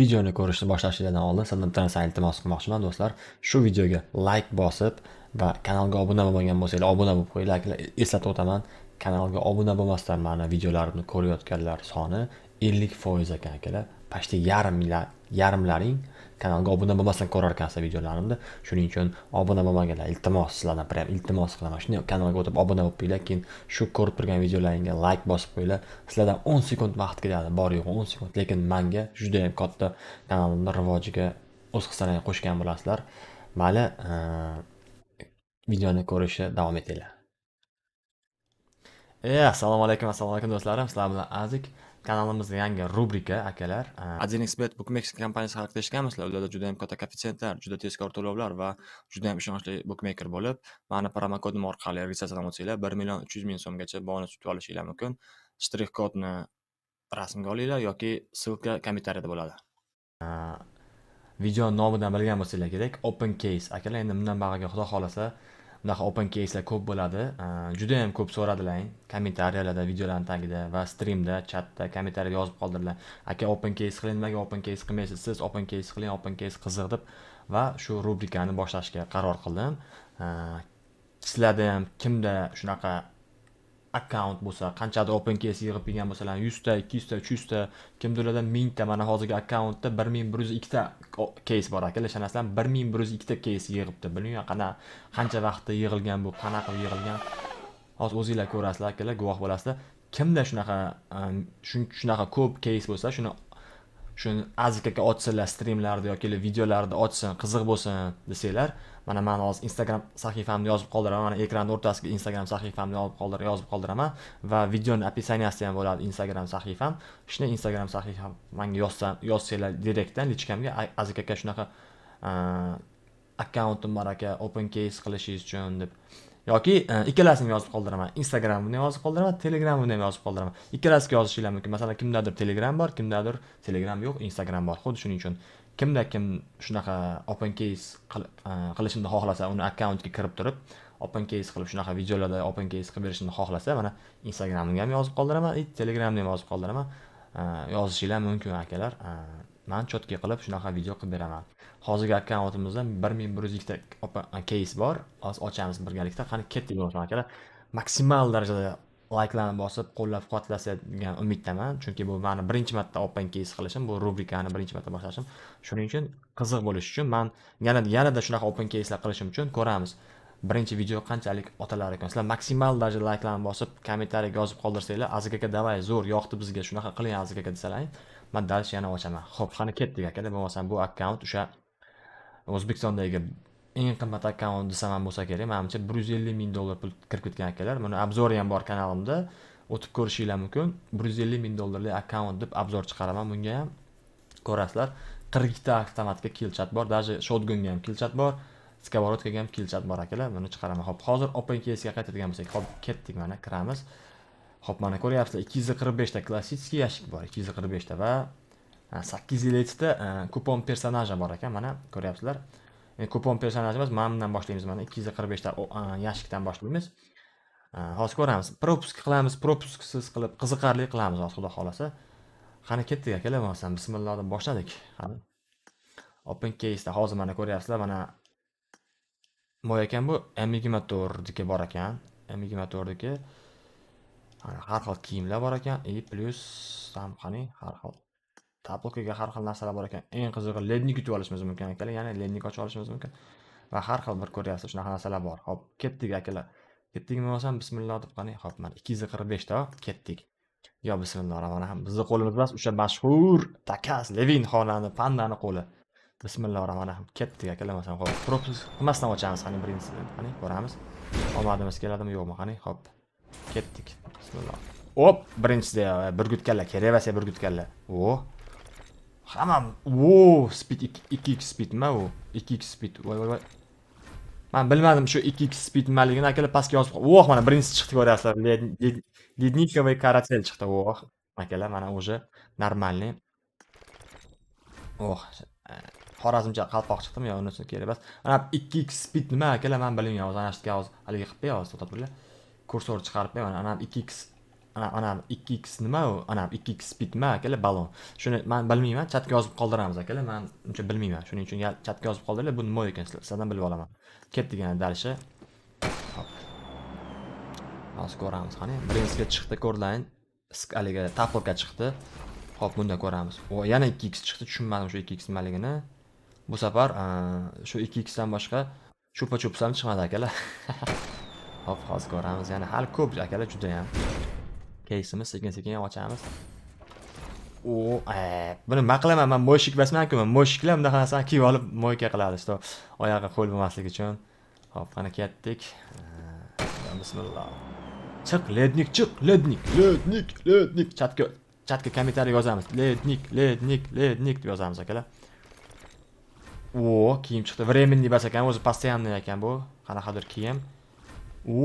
Videoni ko'rishni boshlashidan oldin sizdan bitta narsa iltimos qilmoqchiman do'stlar. Shu videoga like bosib va kanalga obuna bo'lmagan bo'lsanglar obuna bo'lib qo'yinglar. Eslatib o'taman, kanalga obuna bo'lmasdan meni videolarimni ko'rayotganlar soni 50% ekan akalar. Почти yarim yarimlaring kanalga obuna bo'lmasdan ko'rarkansiz videolarimni shuning uchun obuna bo'lmaganlar iltimos sizlardan прям iltimos qilaman shunday kanalga o'tib obuna bo'lib qo'yinglar keyin shu ko'rib turgan videolaringga layk bosib qo'yinglar sizlardan o'n sekund vaqt ketadi bor yo'g'i o'n sekund lekin manga judayam katta kanalimni rivojiga o'z hissalaringni qo'shgan bo'lasizlar mayli videoni ko'rishni davom etinglar e assalomu alaykum assalomu alaykum do'stlarim sizlar bilan azik kanalimizda yangi rubrika akalar bu bookmaking kompaniyasi haqida eshitganmisizlar ularda juda yam katta koeffitsientlar juda tezkor to'lovlar va juda yam ishonchli bookmaker bo'lib mani promo kodim orqali registratsiyadan o'tsanglar bir million uch yuz ming so'mgacha bonus yutib olishinglar mumkin shtrix kodni rasmga olinglar yoki ссылка kommentariyada bo'ladi video nomidan bilgan bo'lsanglar kerak open case akalar endi bundan bag'iga xudo xohlasa bunaqa open keyslar ko'p bo'ladi ah, juda yam ko'p so'radilar kommentariyalarda videolarni tagida va streamda chatda kommentariya yozib qoldirdilar aka open case qiling nimaga open case qilmaysiz siz open case qiling open case qiziq deb va shu rubrikani boshlashga qaror qildim ah, sizlarda ham kimda shunaqa akkaunt bo'lsa qanchadir open case yig'ib kelgan bo'lsalar yuzta ikki yuzta uch yuzta kimdir mingta mana hozirgi akkauntda bir ming bir yuz ikkita keys bor ekan o'sha narsadan bir ming bir yuz ikkita keys yig'ibdi bilmayman qanaqa qancha vaqtda yig'ilgan bu qanaqa qilib yig'ilgan hozir o'zinglar ko'rasizlar akalar guvoh bo'lasizlar kimda shunaqa e, shunaqa ko'p keys bo'lsa shuni shuni azizga aka ochsinlar streamlarda yoki videolarda ochsin qiziq bo'lsin desanglar mana man hozir instagram sahifamni yozib qoldiraman mana ekranni o'rtasiga instagram sahifamni yozib qoldiraman yozib qoldiraman va videoni описаниясida ham bo'ladi instagram sahifam shuni instagram sahifam manga yozsa yozsanglar direktdan lichkamga azik aka shunaqa akkauntim bor aka open case qilishingiz uchun deb yoki e, ikkalasini yozib qoldiraman instagramini yozib qoldiraman telegramini ham yozib qoldiraman ikkalasiga yozishinglar mumkin masalan kimdadir telegram bor kimdadir telegram yo'q instagram bor xuddi shuning uchun kimda kim shunaqa open case e, qilishimni xohlasa uni akkauntiga kirib turib open case qilib shunaqa videolarda open case qilib berishimni xohlasa mana instagramimga ham yozib qoldiraman и telegramni ham yozib qoldiraman e, yozishinglar mumkin akalar e, man chotka qilib shunaqa video qilib beraman hozirgi akkauntimizda bir ming bir yuz ikkita case bor hozir ochamiz birgalikda qani ketdik akalar maksimal darajada layklarni bosib qo'llab quvvatlasadigan umiddaman chunki bu mani birinchi marta open case qilishim bu rubrikani birinchi marta boshlashim shuning uchun qiziq bo'lishi uchun man yana yanada shunaqa open keyslar qilishim uchun ko'ramiz birinchi video qanchalik otalar ekan sizlar maksimal darajada layklarni bosib kommentariy yozib qoldirsanglar aziz aka давай zo'r yoqdi bizga shunaqa qiling aziz aka desalar man дальше yana ochaman ho'p qani ketdik akada bo'lmasam bu akkaunt o'sha o'zbekistondagi eng qimmat akkaunt desam ham bo'lsa kerak manimcha bir yuz ellik ming dollar pul kirib ketgan akalar buni obzori ham bor kanalimda o'tib ko'rishinglar mumkin bir yuz ellik ming dollarlik akkaunt deb obzor chiqaraman bunga ham ko'rasizlar qirq ikkita avtomatga kilchat bor даже shotgunga ham kilchat bor сковородкаga ham kilchat bor akalar buni chiqaraman hop hozir open casega qaytadigan bo'lsak hop ketdik mana kiramiz hop mana ko'ryapsizlar ikki yuz qirq beshta klassический yashik bor ikki yuz qirq beshta va sakkiz yil kupon personaja bor ekan mana ko'ryapsizlar kupon personajimiz mana bundan boshlaymiz mana ikki yuz qirq beshta yashikdan boshlaymiz hozir ko'ramiz propusk qilamiz propusksiz qilib qiziqarli qilamiz hozir xudo xohlasa qani ketdik akalar bo'lmasam bismillah deb boshladik qani open caseda hozir mana ko'ryapsizlar mana boya ekan bu m yigirma to'rtniki bor ekan m yigirma to'rtniki har xil kiyimlar bor ekan и плюс там qani har xil topilkaga har xil narsalar bor ekan eng qizig'i lednik yutib olishimiz mumkin akalar ya'ni lednik ochib olishimiz mumkin va har xil bir ko'ryapsiz shunaqa narsalar bor hop ketdik akalar ketdikmi bo'lsam bismillah deb qarang hop mana ikki yuz qirq beshta ketdik yo bismillah rohmanir rohim bizni qo'limiz emas o'sha mashhur takas levin xonani pandani qo'li bismillah rohmanir rohim ketdik akalar masalan hop propis qilmasdan ochamiz qani birinchisini qani ko'ramiz omadimiz keladimi yo'qmi qani hop ketdik bismillah op birinchisida burgutganlar kerak emas burgutganlar o o'h. hammam O, speed 2x speed nima u 2x speed. voy voy voy Men bilmadim shu 2x speed nimaligini Akalar pastga yozib voh mana birinchisi chiqdi ko'ryapsizlar ледниковый каратель chiqdi voh akalar mana уже нормальный oh xorazmcha qalpoq chiqdimi yo unisi kerak emas mana 2 x speed nima akalar Men bilmayman hozir ana shu hozir haligi qilib qo'yasiz, hozir kursor chiqarib mana ana 2 x anam ikki x nima u ana ikki x spidmi akalar balon shuni man bilmayman chatga yozib qoldiramiz akalar man uncha bilmayman shuning uchun chatga yozib qoldiringlar bu nima ekan sizlardan bilib olaman ketdik yana dalishi hozir ko'ramiz qani birinchisiga chiqdi ko'rdilaring haligi taplka chiqdi hop bunda ko'ramiz o yana ikki x chiqdi tushunmadim shu ikki x nimaligini bu safar shu ikki xdan boshqa chupa chups ham chiqmadi akalar hop hozir ko'ramiz yana hali ko'p akalar judayam keysimiz sekin sekin ochamiz u e, buni man qilaman man moshik emasmanku man moshiklar bunaqa narsani kiyib olib moyka qiladi что oyog'i ho'l bo'lmasligi uchun hop qani ketdik e, bismillah chiq lednik chiq lednik lednik lednik chatga chatga kommentariy yozamiz lednik lednik lednik deb yozamiz akalar o kiyim chiqdi временный emas ekan o'zi постоянный ekan bu qanaqadir kiyim o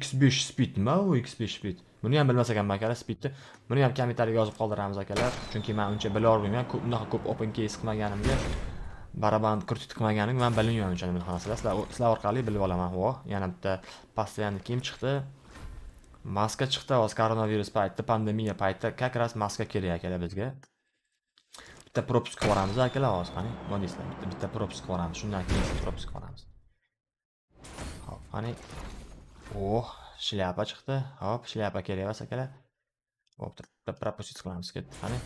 x5 spidmi u x5 spid buni ham bilmas ekanman akalar spitni buni ham kommentariyga yozib qoldiramiz akalar chunki man uncha bila olmayman ko'p unaqa ko'p open case qilmaganimga baraband krutit qilmaganimga man bilmayman uncha nima narsalar sizlar sizlar orqali bilib olaman vo yana bitta постоянный kiyim chiqdi maska chiqdi hozir koronavirus paytida pandemiya paytida как раз maska kerak akalar bizga bitta propiska qilib yuboramiz akalar hozir qani nima deysizlar bitta propiska qilib yuboramiz shundan keyin propiska qilib yuboramiz hop qani oh shlyapa chiqdi hop shlyapa kelyapmiz akalar bo'pti bitta пропустить qilamiz ketdi qani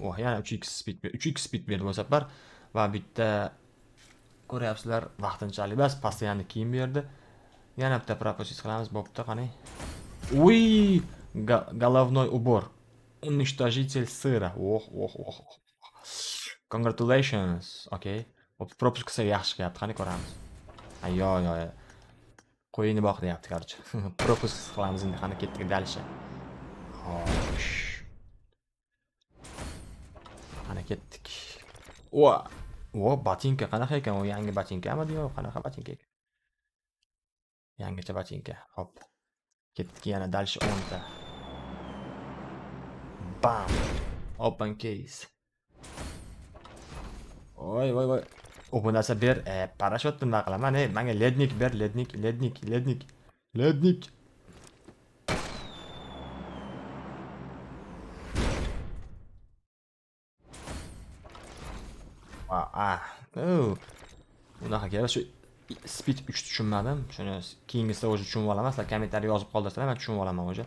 oh yana uch x speed uch x speed berdi bu safar va bitta ko'ryapsizlar vaqtinchalik emas постоянно kiyim berdi yana bitta пропустить qilamiz bo'pti qani uy головной убор уничтожитель сыра oh oh oh congratulations okay пропуск qilsa yaxshi kelyapti qani ko'ramiz yo yo qo'yini boq deyapti короче пропуск qilamiz endi qani ketdik дальше xo'sh qani ketdik o o botinka qanaqa ekan u yangi botinkami yo qanaqa botinka ekan yangicha botinka hop ketdik yana дальше o'nta bam open case voy voy voy u bu narsa ber e, parashot nima qilaman ey manga lednik ber lednik lednik lednik lednik bunaqa gap shu speed uch tushunmadim shuni keyingisida уже tushunib olaman sizlar kommentariy yozib qoldirsanglar man tushunib olaman уже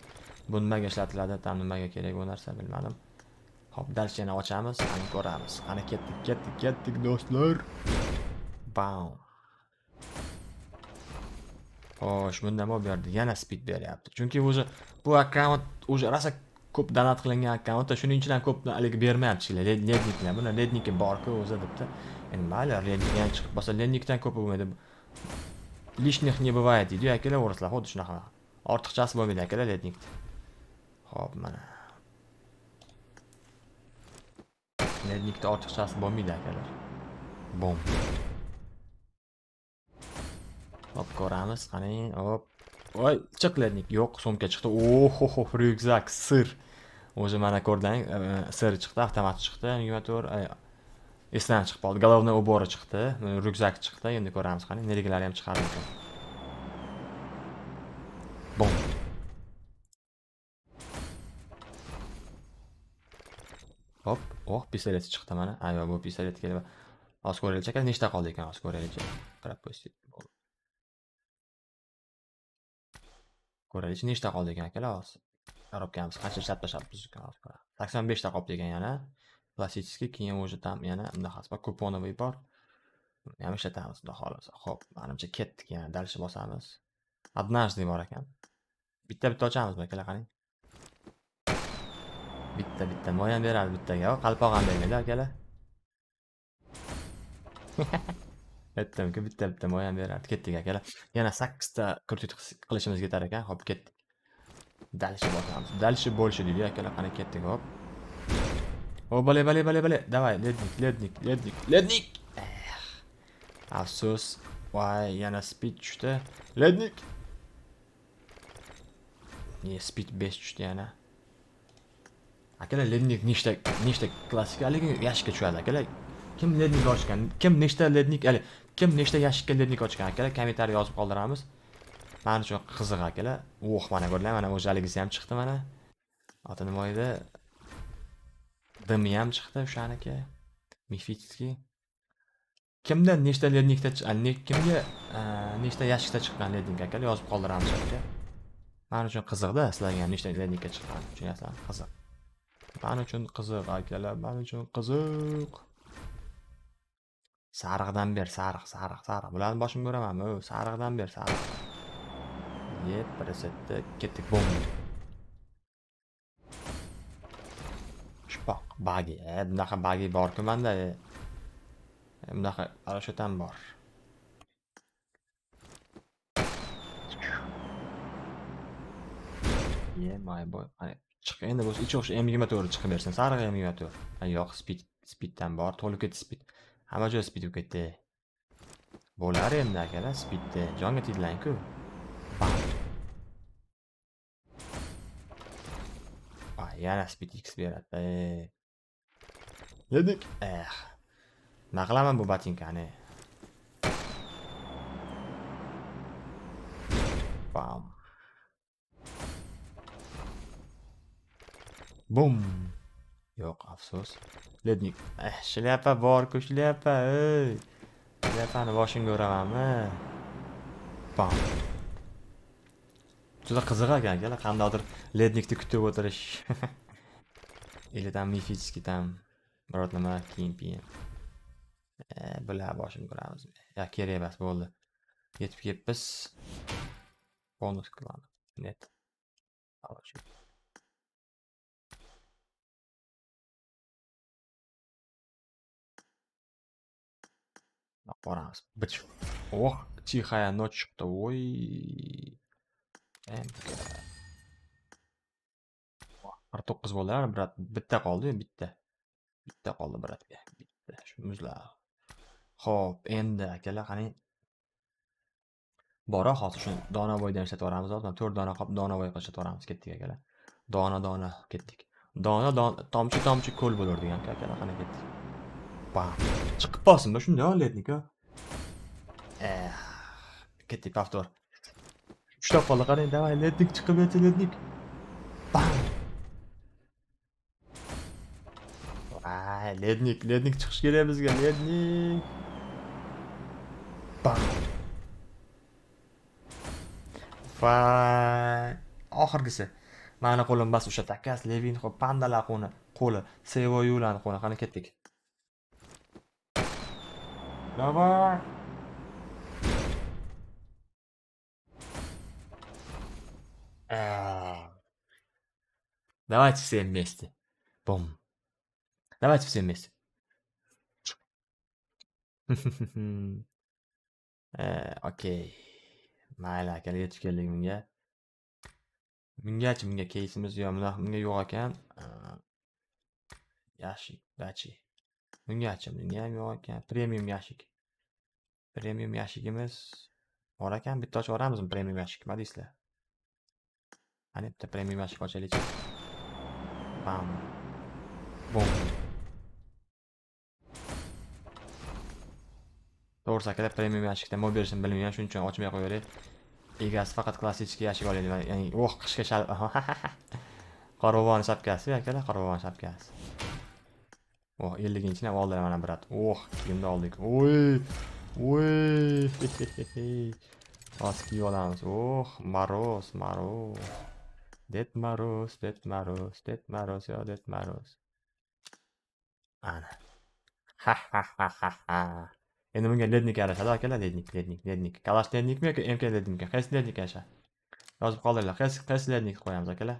bu nimaga ishlatiladi там nimaga kerak bu narsa bilmadim hop yana ochamiz qani ko'ramiz qani ketdik ketdik ketdik do'stlar bam xo'sh bundan nima berdi yana speed beryapti chunki o'zi bu akkaunt o'zi rasa ko'p donat qilingan akkauntda shuning ham ko'p hali bermayapti Lednikdan, buni ledniki borku o'zi debdi endi mayli lednikdan chiqib bo'lsa, lednikdan ko'p bo'lmaydi Lishnikh ne бывает deydi akalar o'rislar xuddi shunaqa ortiqchasi bo'lmaydi akalar lednikda ho'p mana Ularni ortiqchasi bo'lmaydi akalar. Bom. Hop ko'ramiz, qani, hop. Voy, chiqlarnik. Yo'q, sumka chiqdi. Oho, ryukzak, sir. O'zi mana ko'rdang, e, sir chiqdi, avtomat chiqdi, 24 esdan chiqib qoldi. Головной ubora chiqdi, ryukzak chiqdi. Endi ko'ramiz qani, neliklari ham chiqadi. oh pistolet chiqdi mana a yo'q bu pistolet kelib hozir ko'raylik aka nechta qoldi ekan hozir ko'raylik qarab ko'raylik nechta qoldi ekan akalar hozir коробкamiz qancha ishlab tashlabmiz ekan sakson beshta qolibdi ekan yana klassический keyin уже там yana bunaqasi bor kuponoviy bor uni ham ishlatamiz xudo xohlasa ho'p manimcha ketdik yana дальше bosamiz однажды bor ekan bitta bitta ochamizmi akalar qarang bitta bitta moy ham beramiz bittaga qalpoq ham bermaydi akalar aytdimku bitta bitta moy ham beradi ketdik akalar yana sakkizta krutit qilishimiz ketar ekan ho'p ketdik дальше bosamiz дальше больше deydi akalar qani ketdik hop о бале бале бале бале давай lednik lednik lednik lednik eh, afsus voy yana speed tushdi lednik не speed besh tushdi yana akalar lednik nechta nechta klassika haligi yashikka tushadi akalar kim lednik ochgan kim nechta lednik kim nechta yashikka lednik ochgan akalar kommentariy yozib qoldiramiz mana shu qiziq akalar uh mana ko'rdinglar mana o'sha ham chiqdi mana oti nima edi dimi ham chiqdi o'shaniki mifitskiy kimda nechta lednikda kimga e, nechta yashikda chiqqan lednik akalar yozib qoldiramiz aka mana uchun qiziqda sizlarga ham nechta lednikka chiqqan tushunyapsizlarmi qiziq man uchun qiziq akalar man uchun qiziq sariqdan ber sariq sariq sariq bularni boshimga ko'ramanmi sariqdan ber sariq yeb presetda ketdik bo'ldi shpoq bagi e bunaqa bagi borku manda e, e bunaqa parashyut ham bor yeah my boy I... chiq endi bo'lsa ichi o'xshab m yigirma to'rt chiqib bersin sariq m yigirma to'rt yo'q spid spiddan bor to'lib ketdi spid hamma joy spid bo'lib ketdi bo'lar endi akalar spidni jonga tiyilangku yana spid x beradida yedik eh nima qilaman bu botinkani bam bum yo'q afsus lednik eh shlyapa borku shlyapa ey shlyapani boshingga uramanmi bam juda qiziq ekan akalar qandaydir lednikni kutib o'tirish или там мифический там biror nima kiyim piyim eh, bular boshimga uramiz yo'q kerak emas bo'ldi yetib kelibmiz bonus qilamiz net А пора быть. Ох, тихая ночь-то. Ой. МК. Артық қыз болды әрі, брат. Бітті қалды, бітті. Бітті қалды, брат. Бітті. Шумызла. Хоп, энда келя хани Бара hozir сет Donavoydan ishlatib тур дана 4 dona вой кашет ishlatib yuboramiz. Ketdik akalar. Dona dona ketdik. Dona tomchi tomchi ko'l bo'lar degan келя хани ketdik. Hoppa. Chiqib qolsin da shunday oletnik ketdik повтор ushlab qoldi qarang давай letnik chiqib yotsin letnik bam vay lednik lednik chiqishi kerak bizga lednik bam vay oxirgisi mani qo'lim bas o'sha takas levin pandalar qo'li sevoyularni qo'li qani ketdik Lava. Давайте все вместе. Бом. Давайте все вместе. Okey. Mayli aka yetib keldik bunga. Bungachi bunga keysimiz yo bunga yo'q ekan. Yaxshi, bungachi buniyam yo'q ekan premium yashik premium yashigimiz bor ekan bitta ochib yuboramizmi premium yashik nima deysizlar qani bitta premium yashik ochaylikchi bam bum to'g'risi akalar premium yashikda nima berishini bilmayman shuning uchun ochmay qo'yaveray egasi faqat klassический yashik olaylik ya'ni oh qishga shal qorovon shapkasi akalar qorovon shapkasi oh elliginchini oldilar mana brat oh kiyimni oldik oy oy hozir kiyib olamiz oh maroz maroz Det maroz det maroz det maroz yo det maroz ana ha ha ha ha endi bunga lednik yarashadi akalar lednik lednik lednik kalash lednikmi yoki mk lednikmi qaysi lednik yasha yozib qoldiringlar qaysi qaysi lednik qo'yamiz akalar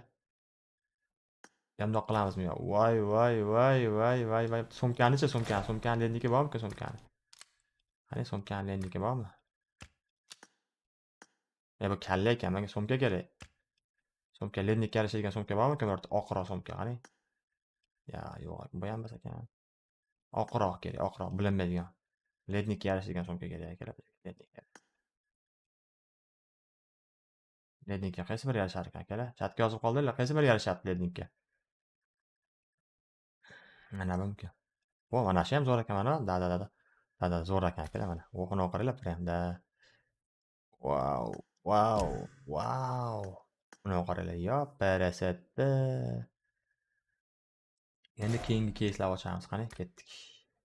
bundoq qilamizmi yo voy voy voy voy voy voy sumkanichi sumkani sumkani lenniki bormikan sumkani qani sumkani lenniki bormi e bu kalla ekan manga sumka kerak sumka lennik yarashadigan sumka bormikan birorta oqroq sumka qani yo yo'q bu ham emas ekan oqroq kerak oqroq bilinmaydigan lednikka yarashadigan sumka kerak ekan lednikka qaysi biri yarashar ekan akalar chatga yozib qoldinglar qaysi biri yarashyapti lednikka Mana bunki. O, mana shu ham zo'r ekan mana. Da, da, da, da. Da, zo'r ekan aka mana. o'qini o'qiringlar qaranglar Vau, vau, vau. Buni o'qiringlar yo, parasatda. Endi keyingi keyslarni ochamiz. Qani, ketdik.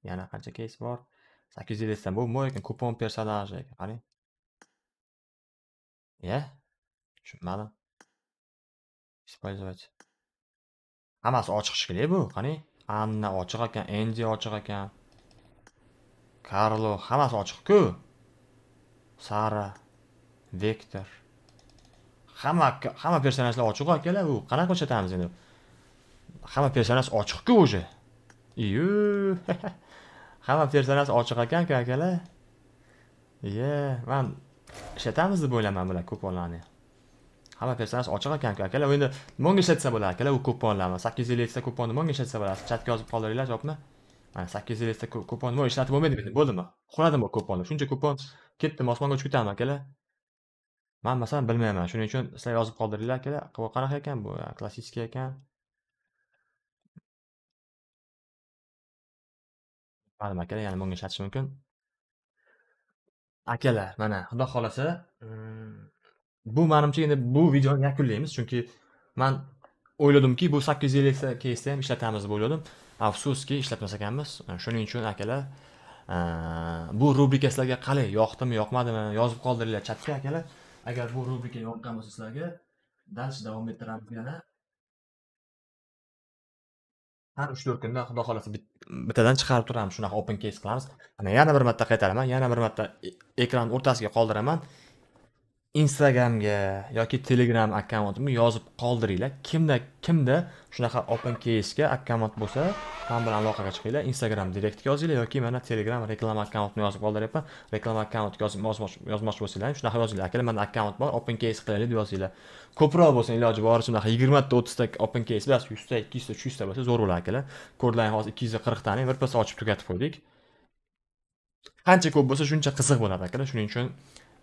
Yana qancha keys bor? 850 bu mol ekan, kupon personaji ekan. Qani? Ya? Tushunmadim. Использовать. Hammasi ochiq shekilli bu, qani? anna ochiq ekan endi ochiq ekan karlo hammasi ochiqku sara vektor hamma hamma personajlar ochiq akalar u qanaqa ko'rsatamiz endi hamma personaj ochiqku уже iyu hamma personaj ochiq ekanku akalar iye man ishlatamiz deb o'ylayman bular ko'p onlarni hamma personaj ochiq ekan-ku akalar endi nimaga ishlatsa bo'ladi akalar u kuponlarni sakkiz yuz ellikta kuponni nimaga ishlatsa bo'ladi chatga yozib qoldiringlar javobni mana sakkiz yuz ellikta kupon nima ishlatib bo'lmaydi endi bo'ldimi uxladim bu kuponni shuncha kupon ketdim osmonga uchib ketadimi akalar man masalan bilmayman shuning uchun sizlar yozib qoldiringlar akalar qanaqa ekan bu klassический ekan ma'lum akalar yana bunga ishlatish mumkin akalar mana xudo xohlasa Bu manimcha endi bu videoni yakunlaymiz, chunki man o'yladimki bu 850 keysda ham ishlatamiz deb o'yladim. Afsuski ishlatmas ekanmiz. E, shuning uchun akalar e, bu rubrika sizlarga qalay yoqdimi, yoqmadimi yozib qoldiringlar chatga akalar. Agar bu rubrika yoqqan bo'lsa sizlarga dars davom ettiramiz yana. har uch to'rt kunda xudo xohlasa bittadan chiqarib turamiz shunaqa open case qilamiz ana yana bir marta qaytaraman yana bir marta e-, ekranni o'rtasiga qoldiraman instagramga yoki telegram akkauntimga yozib qoldiringlar kimda kimda shunaqa open casega akkaunt bo'lsa man bilan aloqaga chiqinglar instagram direktga yozinglar yoki mana telegram reklama akkauntini yozib qoldiryapman reklama akkauntga yozib yozmoqchi bo'lsanglar ham shunaqa yozinglar akalar manda akkaunt bor open case qilaylik deb yozinglar ko'proq bo'lsin iloji boricha unaqa yigirmata o'ttizta open case bilasiz yuzta ikki yuzta uch yuzta bo'lsa zo'r bo'ladi akalar ko'rdilar hozir ikki yuz qirqtani birpasda ochib tugatib qo'ydik qancha ko'p bo'lsa shuncha qiziq bo'ladi akalar shuning uchun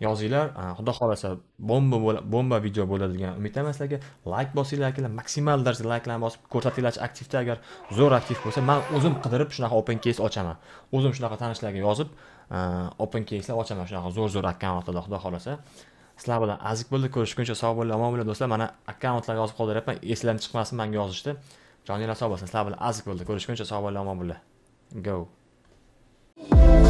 yozinglar xudo xohlasa bomba bomba video bo'ladi degan umiddaman sizlarga layk bosinglar akalar maksimal darajada layklarni bosib ko'rsatinglarchi aktivda agar zo'r aktiv bo'lsa man o'zim qidirib shunaqa open case ochaman o'zim shunaqa tanishlarga yozib e, open caselar ochaman shunaqa zo'r zo'r akkauntlarda xudo xohlasa sizlar bilan azik bo'ldi ko'rishguncha sog' bo'linglar omon bo'linglar do'stlar mana akkauntlarga yozib qoldiryapman eslam chiqmasin manga yozishdi joninglar sog' bo'lsin sizlar bilan azik bo'ldi ko'rishguncha sog' bo'linglar omon bo'linglar go